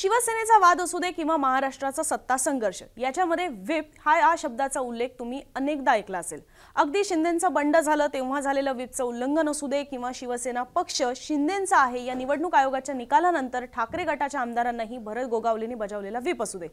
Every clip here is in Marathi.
शिवसेनेचा वाद असू दे किंवा महाराष्ट्राचा सत्ता संघर्ष याच्यामध्ये व्हिप हा या शब्दाचा उल्लेख तुम्ही अनेकदा ऐकला असेल अगदी शिंदेचं बंड झालं तेव्हा झालेलं व्हीपचं उल्लंघन असू दे किंवा शिवसेना पक्ष शिंदेंचा आहे या निवडणूक आयोगाच्या निकालानंतर ठाकरे गटाच्या आमदारांनाही भरत गोगावलेने बजावलेला व्हीप असू दे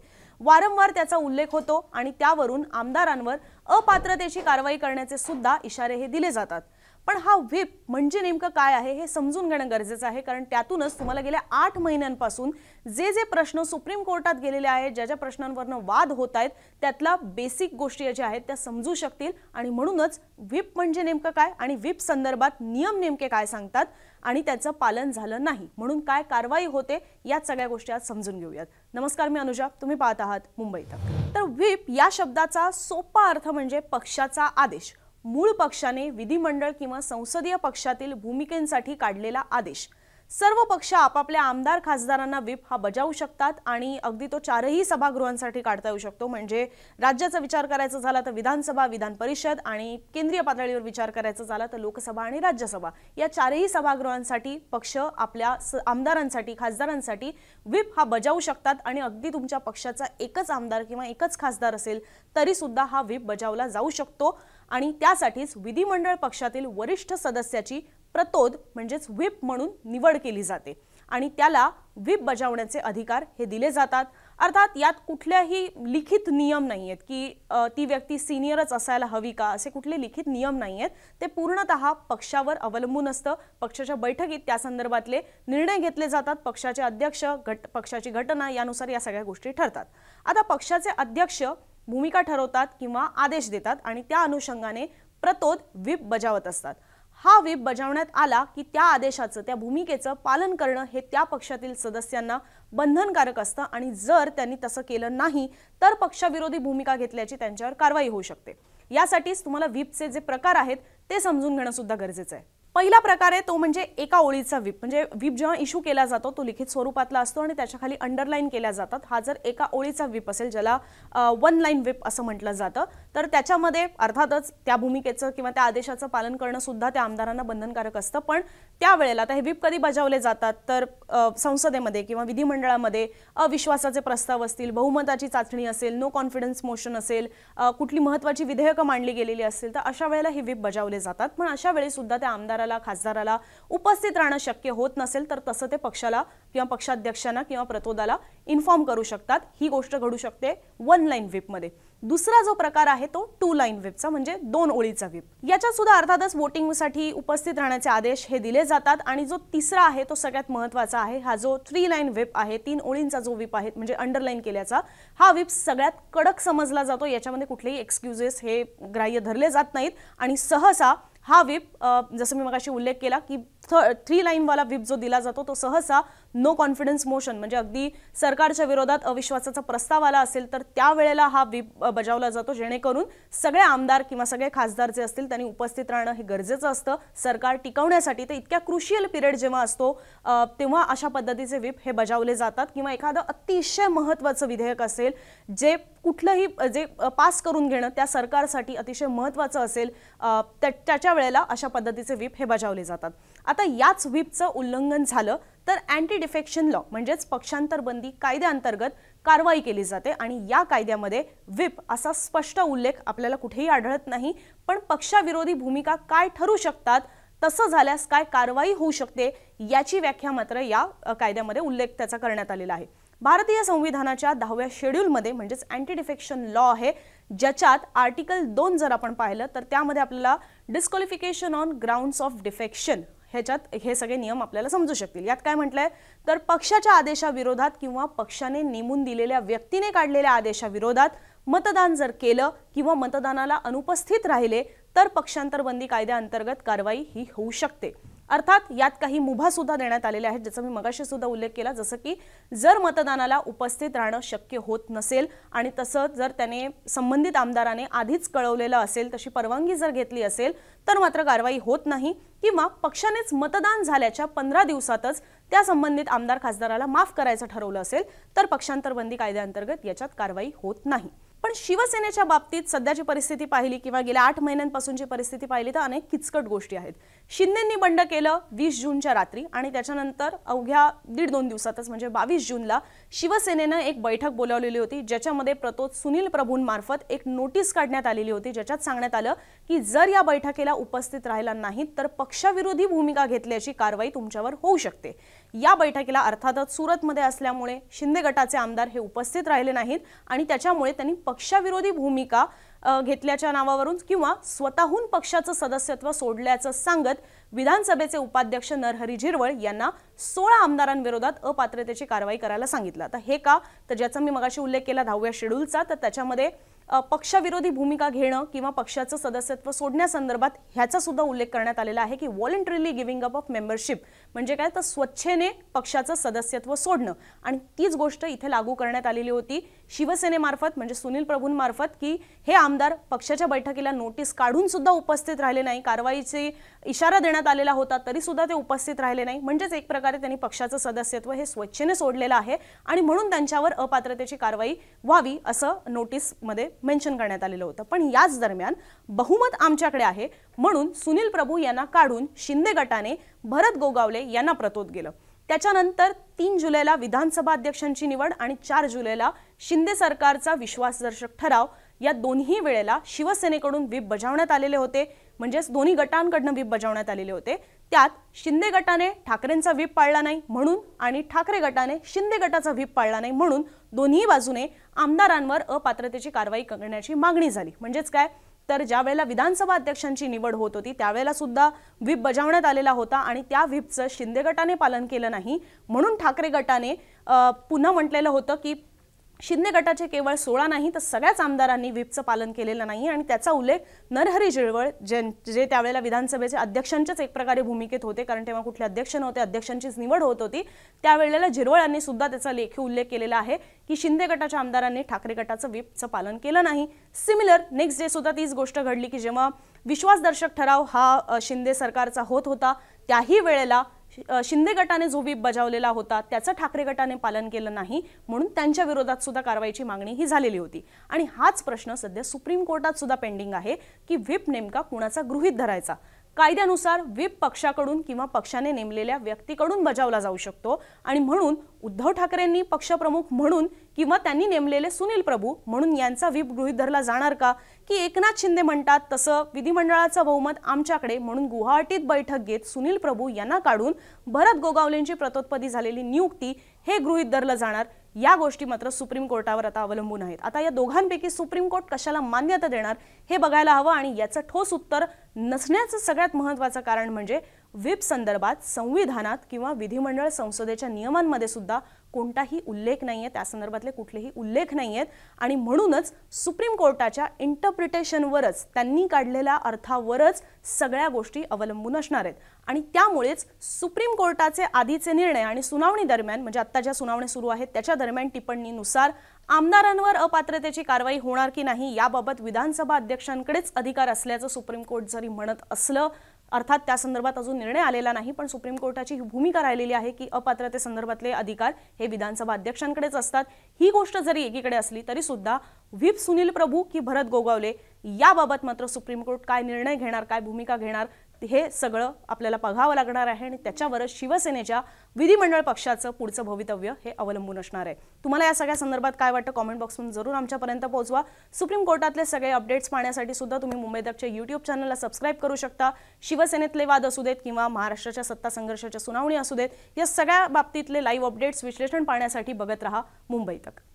वारंवार त्याचा उल्लेख होतो आणि त्यावरून आमदारांवर अपात्रतेची कारवाई करण्याचे सुद्धा इशारे हे दिले जातात पण हा व्हीप म्हणजे नेमकं काय आहे हे समजून घेणं गरजेचं आहे कारण त्यातूनच तुम्हाला गेल्या आठ महिन्यांपासून जे जे प्रश्न सुप्रीम कोर्टात गेलेले आहेत ज्या ज्या प्रश्नांवरनं वाद होत आहेत त्यातल्या बेसिक गोष्टी ज्या आहेत त्या समजू शकतील आणि म्हणूनच व्हीप म्हणजे नेमकं काय आणि व्हीप संदर्भात नियम नेमके काय सांगतात आणि त्याचं पालन झालं नाही म्हणून काय कारवाई होते या सगळ्या गोष्टी आज समजून घेऊयात नमस्कार मी अनुजा तुम्ही पाहत आहात मुंबईत तर व्हीप या शब्दाचा सोपा अर्थ म्हणजे पक्षाचा आदेश मूळ पक्षाने विधिमंडळ किंवा संसदीय पक्षातील भूमिकेंसाठी काढलेला आदेश सर्व पक्ष आपापल्या आमदार खासदारांना व्हीप हा बजावू शकतात आणि अगदी तो चारही सभागृहांसाठी काढता येऊ शकतो म्हणजे राज्याचा विचार करायचा झाला तर विधानसभा विधान परिषद आणि केंद्रीय पातळीवर विचार करायचा झाला तर लोकसभा आणि राज्यसभा या चारही सभागृहांसाठी पक्ष आपल्या आमदारांसाठी खासदारांसाठी व्हीप हा बजावू शकतात आणि अगदी तुमच्या पक्षाचा एकच आमदार किंवा एकच खासदार असेल तरी सुद्धा हा व्हीप बजावला जाऊ शकतो आणि त्यासाठीच विधिमंडळ पक्षातील वरिष्ठ सदस्याची प्रतोद म्हणजेच व्हीप म्हणून निवड केली जाते आणि त्याला व्हीप बजावण्याचे अधिकार हे दिले जातात अर्थात यात कुठल्याही लिखित नियम नाही आहेत की ती व्यक्ती सिनियरच असायला हवी का असे कुठले लिखित नियम नाही आहेत ते पूर्णत पक्षावर अवलंबून असतं पक्षाच्या बैठकीत त्या संदर्भातले निर्णय घेतले जातात पक्षाचे अध्यक्ष गट पक्षाची घटना यानुसार या सगळ्या गोष्टी ठरतात आता पक्षाचे अध्यक्ष भूमिका ठरवतात किंवा आदेश देतात आणि त्या अनुषंगाने प्रतोद व्हीप बजावत असतात हा व्हीप बजावण्यात आला की त्या आदेशाचं त्या भूमिकेचं पालन करणं हे त्या पक्षातील सदस्यांना बंधनकारक असतं आणि जर त्यांनी तसं केलं नाही तर पक्षाविरोधी भूमिका घेतल्याची त्यांच्यावर कारवाई होऊ शकते यासाठीच तुम्हाला व्हीपचे जे प्रकार आहेत ते समजून घेणं सुद्धा गरजेचं आहे पहिला प्रकार आहे तो म्हणजे एका ओळीचा व्हीप म्हणजे व्हीप जेव्हा इश्यू केला जातो तो लिखित स्वरूपातला असतो आणि त्याच्या खाली अंडरलाईन केल्या जातात हा जर एका ओळीचा व्हीप असेल ज्याला वन लाईन व्हीप असं म्हटलं जातं तर त्याच्यामध्ये अर्थातच त्या भूमिकेचं किंवा त्या आदेशाचं पालन करणं सुद्धा त्या आमदारांना बंधनकारक असतं पण त्यावेळेला आता हे व्हीप कधी बजावले जातात तर संसदेमध्ये किंवा विधिमंडळामध्ये अविश्वासाचे प्रस्ताव असतील बहुमताची चाचणी असेल नो कॉन्फिडन्स मोशन असेल कुठली महत्त्वाची विधेयकं मांडली गेलेली असतील तर अशा वेळेला हे व्हीप बजावले जातात पण अशा वेळी सुद्धा त्या आमदारांना आमदाराला खासदाराला उपस्थित राहणं शक्य होत नसेल तर तसं ते पक्षाला किंवा पक्षाध्यक्षांना किंवा प्रतोदाला इन्फॉर्म करू शकतात ही गोष्ट घडू शकते वन लाईन व्हीपमध्ये दुसरा जो प्रकार आहे तो टू लाईन व्हीपचा म्हणजे दोन ओळीचा व्हीप याच्यात सुद्धा अर्थातच वोटिंगसाठी उपस्थित राहण्याचे आदेश हे दिले जातात आणि जो तिसरा आहे तो सगळ्यात महत्त्वाचा आहे हा जो थ्री लाईन व्हीप आहे तीन ओळींचा जो व्हीप आहे म्हणजे अंडरलाईन केल्याचा हा व्हीप सगळ्यात कडक समजला जातो याच्यामध्ये कुठलेही एक्सक्युजेस हे ग्राह्य धरले जात नाहीत आणि सहसा हा व्हीप जसं मी मगाशी उल्लेख केला की थ्री लाईनवाला व्हीप जो दिला जातो तो सहसा नो कॉन्फिडन्स मोशन म्हणजे अगदी सरकारच्या विरोधात अविश्वासाचा प्रस्ताव आला असेल तर त्यावेळेला हा व्हीप बजावला जातो जेणेकरून सगळे आमदार किंवा सगळे खासदार जे असतील त्यांनी उपस्थित राहणं हे गरजेचं असतं सरकार टिकवण्यासाठी तर इतक्या क्रुशियल पिरियड जेव्हा असतो तेव्हा अशा पद्धतीचे व्हीप हे बजावले जातात किंवा एखादं अतिशय महत्त्वाचं विधेयक असेल जे कुठलंही जे पास करून घेणं त्या सरकारसाठी अतिशय महत्त्वाचं असेल त्याच्या वेळेला अशा पद्धतीचे व्हीप हे बजावले जातात आता याच व्हीपचं उल्लंघन झालं तर अँटी डिफेक्शन लॉ म्हणजेच पक्षांतरबंदी कायद्याअंतर्गत कारवाई केली जाते आणि या कायद्यामध्ये व्हिप असा स्पष्ट उल्लेख आपल्याला कुठेही आढळत नाही पण पक्षाविरोधी भूमिका काय ठरू शकतात तसं झाल्यास काय कारवाई होऊ शकते याची व्याख्या मात्र या कायद्यामध्ये उल्लेख त्याचा करण्यात आलेला आहे भारतीय संविधानाच्या दहाव्या शेड्यूलमध्ये म्हणजेच अँटी डिफेक्शन लॉ आहे ज्याच्यात आर्टिकल दोन जर आपण पाहिलं तर त्यामध्ये आपल्याला disqualification on grounds of defection ह्याच्यात हे सगळे नियम आपल्याला समजू शकतील यात काय म्हटलंय तर पक्षाच्या आदेशाविरोधात किंवा पक्षाने नेमून दिलेल्या व्यक्तीने काढलेल्या आदेशाविरोधात मतदान जर केलं किंवा मतदानाला अनुपस्थित राहिले तर पक्षांतरबंदी कायद्याअंतर्गत कारवाई ही होऊ शकते अर्थात यात काही मुभा सुद्धा देण्यात आलेल्या आहेत ज्याचा मी मगाशी सुद्धा उल्लेख केला जसं की जर मतदानाला उपस्थित राहणं शक्य होत नसेल आणि तसं जर त्याने संबंधित आमदाराने आधीच कळवलेलं असेल तशी परवानगी जर घेतली असेल तर मात्र कारवाई होत नाही किंवा पक्षानेच मतदान झाल्याच्या पंधरा दिवसातच त्या संबंधित आमदार खासदाराला माफ करायचं ठरवलं असेल तर पक्षांतरबंदी कायद्याअंतर्गत याच्यात कारवाई होत नाही पण शिवसेनेच्या बाबतीत सध्याची परिस्थिती पाहिली किंवा गेल्या आठ महिन्यांपासूनची परिस्थिती पाहिली तर अनेक किचकट गोष्टी आहेत शिंदेंनी बंड केलं वीस जूनच्या रात्री आणि त्याच्यानंतर अवघ्या दीड दोन दिवसातच म्हणजे बावीस जूनला शिवसेनेनं एक बैठक बोलावलेली होती ज्याच्यामध्ये प्रतोद सुनील प्रभूंमार्फत एक नोटीस काढण्यात आलेली होती ज्याच्यात सांगण्यात आलं की जर या बैठकीला उपस्थित राहिला नाही तर पक्षाविरोधी भूमिका घेतल्याची कारवाई तुमच्यावर होऊ शकते या बैठकीला अर्थातच सुरतमध्ये असल्यामुळे शिंदे गटाचे आमदार हे उपस्थित राहिले नाहीत आणि त्याच्यामुळे त्यांनी पक्षाविरोधी भूमिका घेतल्याच्या नावावरून किंवा स्वतःहून पक्षाचं सदस्यत्व सोडल्याचं सांगत विधानसभेचे उपाध्यक्ष नरहरी झिरवळ यांना सोळा आमदारांविरोधात अपात्रतेची कारवाई करायला सांगितलं आता हे का तर ज्याचा मी मगाशी उल्लेख केला दहाव्या शेड्यूलचा तर त्याच्यामध्ये पक्षविरोधी भूमिका घेणं किंवा पक्षाचं सदस्यत्व सोडण्यासंदर्भात ह्याचा सुद्धा उल्लेख करण्यात आलेला आहे की voluntarily giving up of membership म्हणजे काय तर स्वच्छेने पक्षाचं सदस्यत्व सोडणं आणि तीच गोष्ट इथे लागू करण्यात आलेली होती शिवसेनेमार्फत म्हणजे सुनील प्रभूंमार्फत की हे आमदार पक्षाच्या बैठकीला नोटीस काढून सुद्धा उपस्थित राहिले नाही कारवाईचे इशारा देण्यात आलेला होता तरी सुद्धा ते उपस्थित राहिले नाही म्हणजेच एक प्रकारे त्यांनी पक्षाचं सदस्यत्व हे स्वच्छेने सोडलेलं आहे आणि म्हणून त्यांच्यावर अपात्रतेची कारवाई व्हावी असं नोटीसमध्ये मेन्शन करण्यात आलेलं होतं पण याच दरम्यान बहुमत आमच्याकडे आहे म्हणून सुनील प्रभू यांना काढून शिंदे गटाने भरत गोगावले यांना प्रतोद गेलं त्याच्यानंतर तीन जुलैला विधानसभा अध्यक्षांची निवड आणि चार जुलैला शिंदे सरकारचा विश्वासदर्शक ठराव या दोन्ही वेळेला शिवसेनेकडून व्हीप बजावण्यात आलेले होते म्हणजेच दोन्ही गटांकडनं व्हीप बजावण्यात आलेले होते त्यात शिंदे गटाने ठाकरेंचा व्हीप पाळला नाही म्हणून आणि ठाकरे गटाने शिंदे गटाचा व्हीप पाळला नाही म्हणून दोन्ही बाजूने आमदारांवर अपात्रतेची कारवाई करण्याची मागणी झाली म्हणजेच काय तर ज्यावेळेला विधानसभा अध्यक्षांची निवड होत होती त्यावेळेला सुद्धा व्हीप बजावण्यात आलेला होता आणि त्या व्हीपचं शिंदे गटाने पालन केलं नाही म्हणून ठाकरे गटाने पुन्हा म्हटलेलं होतं की शिंदे गटाचे केवळ सोळा नाही तर सगळ्याच आमदारांनी व्हीपचं पालन केलेलं नाही आणि त्याचा उल्लेख नरहरी जिळवळ जे जे त्यावेळेला विधानसभेचे अध्यक्षांच्याच एक प्रकारे भूमिकेत होते कारण तेव्हा कुठले अध्यक्ष नव्हते अध्यक्षांचीच निवड होत होती त्यावेळेला जिरवळ यांनी सुद्धा त्याचा लेखी उल्लेख केलेला आहे की शिंदे गटाच्या आमदारांनी ठाकरे गटाचं व्हीपचं पालन केलं नाही सिमिलर नेक्स्ट डे सुद्धा तीच गोष्ट घडली की जेव्हा विश्वासदर्शक ठराव हा शिंदे सरकारचा होत होता त्याही वेळेला शिंदे गटाने जो व्हीप बजावलेला होता त्याचं ठाकरे गटाने पालन केलं नाही म्हणून त्यांच्या विरोधात सुद्धा कारवाईची मागणी ही झालेली होती आणि हाच प्रश्न सध्या सुप्रीम कोर्टात सुद्धा पेंडिंग आहे की व्हीप नेमका कुणाचा गृहित धरायचा कायद्यानुसार व्हीप पक्षाकडून किंवा पक्षाने नेमलेल्या व्यक्तीकडून बजावला जाऊ शकतो आणि म्हणून उद्धव ठाकरेंनी पक्षप्रमुख म्हणून किंवा त्यांनी नेमलेले सुनील प्रभू म्हणून यांचा व्हीप गृहित धरला जाणार का की एकनाथ शिंदे म्हणतात तसं विधिमंडळाचं बहुमत आमच्याकडे म्हणून गुवाहाटीत बैठक घेत सुनील प्रभू यांना काढून भरत गोगावलेंची प्रतोत्पदी झालेली नियुक्ती हे गृहित धरलं जाणार या गोष्टी मात्र सुप्रीम कोर्टावर आता अवलंबून आहेत आता या दोघांपैकी सुप्रीम कोर्ट कशाला मान्यता देणार हे बघायला हवं आणि याचं ठोस उत्तर नसण्याचं सगळ्यात महत्त्वाचं कारण म्हणजे व्हीप संदर्भात संविधानात किंवा विधिमंडळ संसदेच्या नियमांमध्ये सुद्धा कोणताही उल्लेख नाही आहे संदर्भातले कुठलेही उल्लेख नाही आहेत आणि म्हणूनच सुप्रीम कोर्टाच्या इंटरप्रिटेशनवरच त्यांनी काढलेल्या अर्थावरच सगळ्या गोष्टी अवलंबून असणार आहेत आणि त्यामुळेच सुप्रीम कोर्टाचे आधीचे निर्णय आणि सुनावणी दरम्यान म्हणजे आत्ता ज्या सुनावणी सुरू आहेत त्याच्या दरम्यान टिप्पणीनुसार आमदारांवर अपात्रतेची कारवाई होणार की नाही याबाबत विधानसभा अध्यक्षांकडेच अधिकार असल्याचं सुप्रीम कोर्ट जरी म्हणत असलं अर्थात त्या संदर्भात अजून निर्णय आलेला नाही पण सुप्रीम कोर्टाची ही भूमिका राहिलेली आहे की अपात्रतेसंदर्भातले अधिकार हे विधानसभा अध्यक्षांकडेच असतात ही गोष्ट जरी एकीकडे असली तरी सुद्धा व्हीप सुनील प्रभू की भरत गोगावले याबाबत मात्र सुप्रीम कोर्ट काय निर्णय घेणार काय भूमिका घेणार हे सगळं आपल्याला बघावं लागणार आहे आणि त्याच्यावरच शिवसेनेच्या विधिमंडळ पक्षाचं पुढचं भवितव्य हे अवलंबून असणार आहे तुम्हाला या सगळ्या संदर्भात काय वाटतं कॉमेंट बॉक्समधून जरूर आमच्यापर्यंत पोहोचवा सुप्रीम कोर्टातले सगळे अपडेट्स पाहण्यासाठी सुद्धा तुम्ही मुंबई दक्षच्या यूट्यूब चॅनलला सबस्क्राईब करू शकता शिवसेनेतले वाद असू देत किंवा महाराष्ट्राच्या सत्ता संघर्षाच्या सुनावणी असू देत या सगळ्या बाबतीतले लाईव्ह अपडेट्स विश्लेषण पाहण्यासाठी बघत राहा मुंबई तक